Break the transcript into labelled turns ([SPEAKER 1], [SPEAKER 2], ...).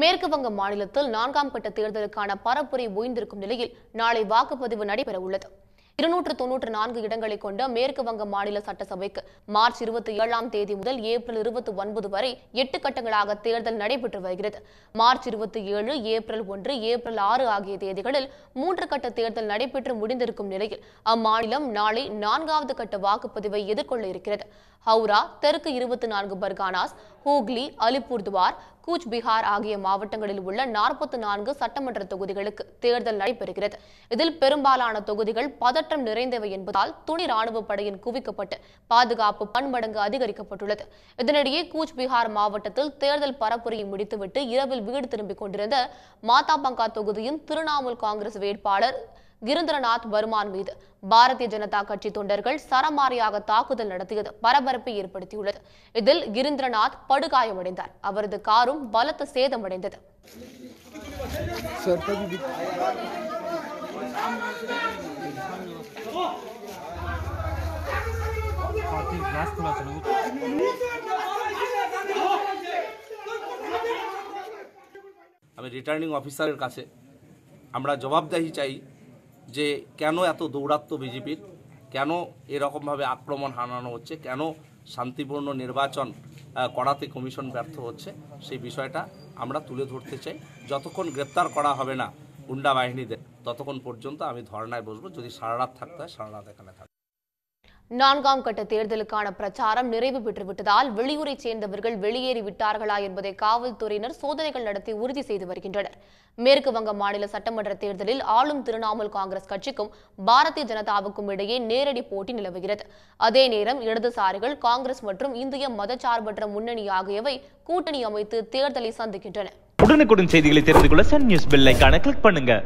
[SPEAKER 1] மேற்கு வங்க மாநிலத்தில் நான்காம் கட்ட தேர்தலுக்கான பரப்புரை ஓய்ந்திருக்கும் நிலையில் நாளை வாக்குப்பதிவு நடைபெற உள்ளது இருநூற்று தொன்னூற்று நான்கு இடங்களை கொண்ட மேற்கு வங்க மாநில சட்டசபைக்கு மார்ச் இருபத்தி ஏழாம் தேதி முதல் ஏப்ரல் இருபத்தி ஒன்பது வரை எட்டு கட்டங்களாக தேர்தல் நடைபெற்று வருகிறது மார்ச் இருபத்தி ஏழு ஏப்ரல் ஒன்று ஏப்ரல் ஆறு ஆகிய தேதிகளில் மூன்று கட்ட தேர்தல் நடைபெற்று முடிந்திருக்கும் நிலையில் அம்மாநிலம் நாளை நான்காவது கட்ட வாக்குப்பதிவை எதிர்கொள்ள இருக்கிறது ஹவுரா தெற்கு இருபத்தி நான்கு பர்கானாஸ் ஹூக்லி அலிபுர்துவார் கூச்பீகார் ஆகிய மாவட்டங்களில் உள்ள நாற்பத்தி நான்கு சட்டமன்ற தொகுதிகளுக்கு தேர்தல் நடைபெறுகிறது இதில் பெரும்பாலான தொகுதிகள் பதற்றம் நிறைந்தவை என்பதால் துணி ராணுவ படையின் குவிக்கப்பட்டு பாதுகாப்பு பன்மடங்கு அதிகரிக்கப்பட்டுள்ளது இதனிடையே பிகார் மாவட்டத்தில் தேர்தல் பரப்புரையை முடித்துவிட்டு இரவில் வீடு திரும்பிக் கொண்டிருந்த மாதா பங்கா தொகுதியின் திரிணாமுல் காங்கிரஸ் வேட்பாளர் கிருந்திரநாத் வருமான் மீது பாரதிய ஜனதா கட்சி தொண்டர்கள் சரமாரியாக தாக்குதல் நடத்தியது பரபரப்பை ஏற்படுத்தியுள்ளது இதில் கிருந்திரநாத் படுகாயமடைந்தார் அவரது காரும் பலத்த சேதமடைந்தது
[SPEAKER 2] আমি রিটার্নিং অফিসারের কাছে আমরা জবাবদাহি চাই যে কেন এত দৌরাত্ম বিজেপির কেন এরকমভাবে আক্রমণ হানানো হচ্ছে কেন শান্তিপূর্ণ নির্বাচন করাতে কমিশন ব্যর্থ হচ্ছে সেই বিষয়টা আমরা তুলে ধরতে চাই যতক্ষণ গ্রেপ্তার করা হবে না গুন্ডা বাহিনীদের ততক্ষণ পর্যন্ত আমি ধর্নায় বসবো যদি সারা রাত থাকতে হয় সারা রাত এখানে থাকবো
[SPEAKER 1] நான்காம் கட்ட தேர்தலுக்கான பிரச்சாரம் நிறைவு பெற்றுவிட்டதால் வெளியூரைச் சேர்ந்தவர்கள் வெளியேறிவிட்டார்களா என்பதை காவல்துறையினர் சோதனைகள் நடத்தி உறுதி செய்து வருகின்றனர் மேற்கு வங்க மாநில சட்டமன்ற தேர்தலில் ஆளும் திரிணாமுல் காங்கிரஸ் கட்சிக்கும் பாரதிய ஜனதாவுக்கும் இடையே நேரடி போட்டி நிலவுகிறது அதே நேரம் இடதுசாரிகள் காங்கிரஸ் மற்றும் இந்திய மதச்சார்பற்ற முன்னணி ஆகியவை கூட்டணி அமைத்து தேர்தலை சந்திக்கின்றன உடனுக்குடன் செய்திகளை தெரிந்து கொள்ள சன் நியூஸ் கிளிக் பண்ணுங்க